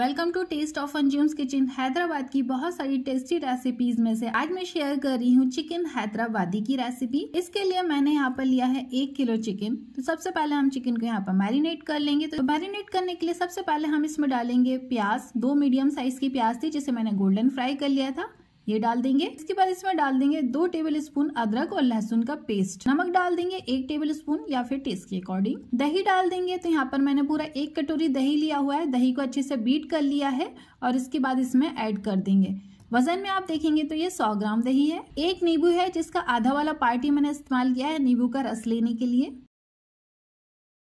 welcome to Taste of Anjum's Kitchen Hyderabad की बहुत सारी टेस्टी रेसिपीज में से आज मैं शेयर कर रही हूँ चिकन हैदराबादी की रेसिपी इसके लिए मैंने यहाँ पर लिया है एक किलो चिकन तो सबसे पहले हम चिकन को यहाँ पर मैरिनेट कर लेंगे तो मैरिनेट करने के लिए सबसे पहले हम इसमें डालेंगे प्याज दो मीडियम साइज की प्याज थी जिसे मैंने गोल्डन फ्राई कर लिया था ये डाल देंगे इसके बाद इसमें डाल देंगे दो टेबल स्पून अदरक और लहसुन का पेस्ट नमक डाल देंगे एक टेबल स्पून या फिर टेस्ट के अकॉर्डिंग दही डाल देंगे तो यहाँ पर मैंने पूरा एक कटोरी दही लिया हुआ है दही को अच्छे से बीट कर लिया है और इसके बाद इसमें ऐड कर देंगे वजन में आप देखेंगे तो ये 100 ग्राम दही है एक नींबू है जिसका आधा वाला पार्टी मैंने इस्तेमाल किया है नींबू का रस लेने के लिए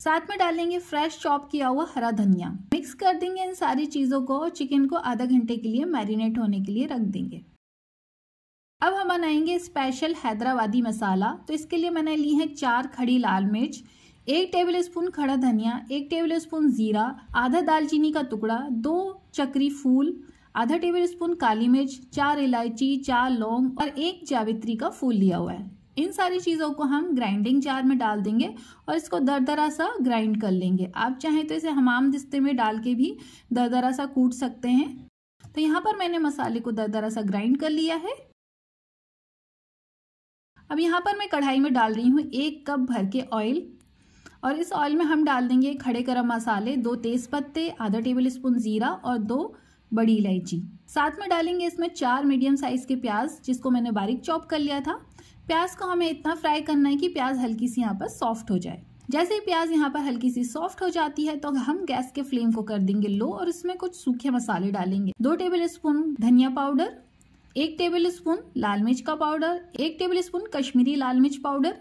साथ में डालेंगे फ्रेश चॉप किया हुआ हरा धनिया मिक्स कर देंगे इन सारी चीजों को और चिकन को आधा घंटे के लिए मैरिनेट होने के लिए रख देंगे अब हम बनाएंगे स्पेशल हैदराबादी मसाला तो इसके लिए मैंने ली है चार खड़ी लाल मिर्च एक टेबल स्पून खड़ा धनिया एक टेबल स्पून ज़ीरा आधा दालचीनी का टुकड़ा दो चक्री फूल आधा टेबल स्पून काली मिर्च चार इलायची चार लौंग और एक जावित्री का फूल लिया हुआ है इन सारी चीज़ों को हम ग्राइंडिंग जार में डाल देंगे और इसको दरदरा सा ग्राइंड कर लेंगे आप चाहें तो इसे हमाम दिस्ते में डाल के भी दरदरा सा कूट सकते हैं तो यहाँ पर मैंने मसाले को दरदरा सा ग्राइंड कर लिया है अब यहाँ पर मैं कढ़ाई में डाल रही हूँ एक कप भर के ऑयल और इस ऑयल में हम डाल देंगे खड़े गर्म मसाले दो तेज़पत्ते आधा टेबल स्पून ज़ीरा और दो बड़ी इलायची साथ में डालेंगे इसमें चार मीडियम साइज़ के प्याज जिसको मैंने बारीक चॉप कर लिया था प्याज को हमें इतना फ्राई करना है कि प्याज हल्की सी यहाँ पर सॉफ्ट हो जाए जैसे ही प्याज यहाँ पर हल्की सी सॉफ्ट हो जाती है तो हम गैस के फ्लेम को कर देंगे लो और इसमें कुछ सूखे मसाले डालेंगे दो टेबल स्पून धनिया पाउडर एक टेबल स्पून लाल मिर्च का पाउडर एक टेबल स्पून कश्मीरी लाल मिर्च पाउडर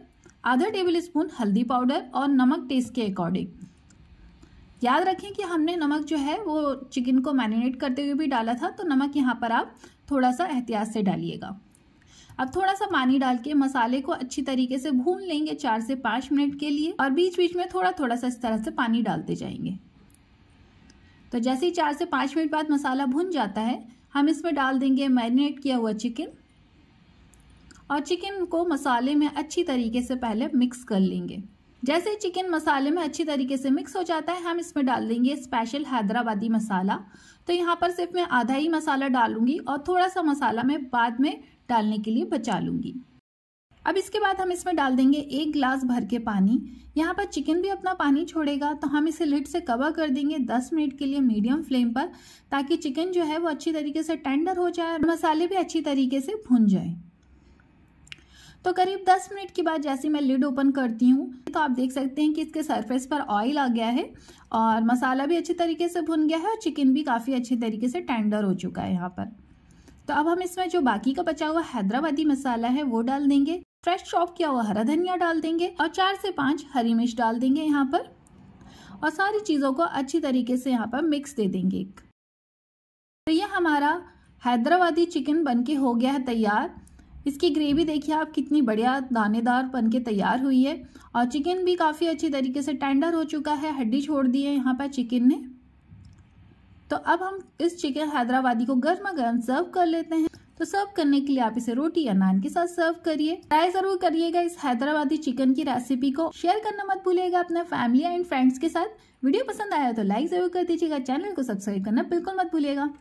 आधा टेबल स्पून हल्दी पाउडर और नमक टेस्ट के अकॉर्डिंग याद रखें कि हमने नमक जो है वो चिकन को मैरिनेट करते हुए भी डाला था तो नमक यहाँ पर आप थोड़ा सा एहतियात से डालिएगा अब थोड़ा सा पानी डाल के मसाले को अच्छी तरीके से भून लेंगे चार से पाँच मिनट के लिए और बीच बीच में थोड़ा थोड़ा सा इस तरह से पानी डालते जाएंगे तो जैसे ही चार से पाँच मिनट बाद मसाला भुन जाता है हम इसमें डाल देंगे मैरिनेट किया हुआ चिकन और चिकन को मसाले में अच्छी तरीके से पहले मिक्स कर लेंगे जैसे चिकन मसाले में अच्छी तरीके से मिक्स हो जाता है हम इसमें डाल देंगे स्पेशल हैदराबादी मसाला तो यहाँ पर सिर्फ मैं आधा ही मसाला डालूंगी और थोड़ा सा मसाला मैं बाद में डालने के लिए बचा लूँगी अब इसके बाद हम इसमें डाल देंगे एक ग्लास भर के पानी यहाँ पर चिकन भी अपना पानी छोड़ेगा तो हम इसे लिड से कवर कर देंगे 10 मिनट के लिए मीडियम फ्लेम पर ताकि चिकन जो है वो अच्छी तरीके से टेंडर हो जाए और मसाले भी अच्छी तरीके से भुन जाए तो करीब 10 मिनट के बाद जैसे मैं लिड ओपन करती हूँ तो आप देख सकते हैं कि इसके सरफेस पर ऑयल आ गया है और मसाला भी अच्छी तरीके से भुन गया है और चिकन भी काफ़ी अच्छे तरीके से टेंडर हो चुका है यहाँ पर तो अब हम इसमें जो बाकी का बचा हुआ हैदराबादी मसाला है वो डाल देंगे फ्रेश चॉप किया हुआ हरा धनिया डाल देंगे और चार से पाँच हरी मिर्च डाल देंगे यहाँ पर और सारी चीज़ों को अच्छी तरीके से यहाँ पर मिक्स दे देंगे तो ये हमारा हैदराबादी चिकन बनके हो गया है तैयार इसकी ग्रेवी देखिए आप कितनी बढ़िया दानेदार बन के तैयार हुई है और चिकन भी काफ़ी अच्छी तरीके से टेंडर हो चुका है हड्डी छोड़ दी है यहाँ पर चिकन ने तो अब हम इस चिकन हैदराबादी को गर्मा गर्म सर्व कर लेते हैं तो सर्व करने के लिए आप इसे रोटी या नान के साथ सर्व करिए ट्राई जरूर करिएगा इस हैदराबादी चिकन की रेसिपी को शेयर करना मत भूलिएगा अपने फैमिली एंड फ्रेंड्स के साथ वीडियो पसंद आया तो लाइक जरूर कर दीजिएगा चैनल को सब्सक्राइब करना बिल्कुल मत भूलिएगा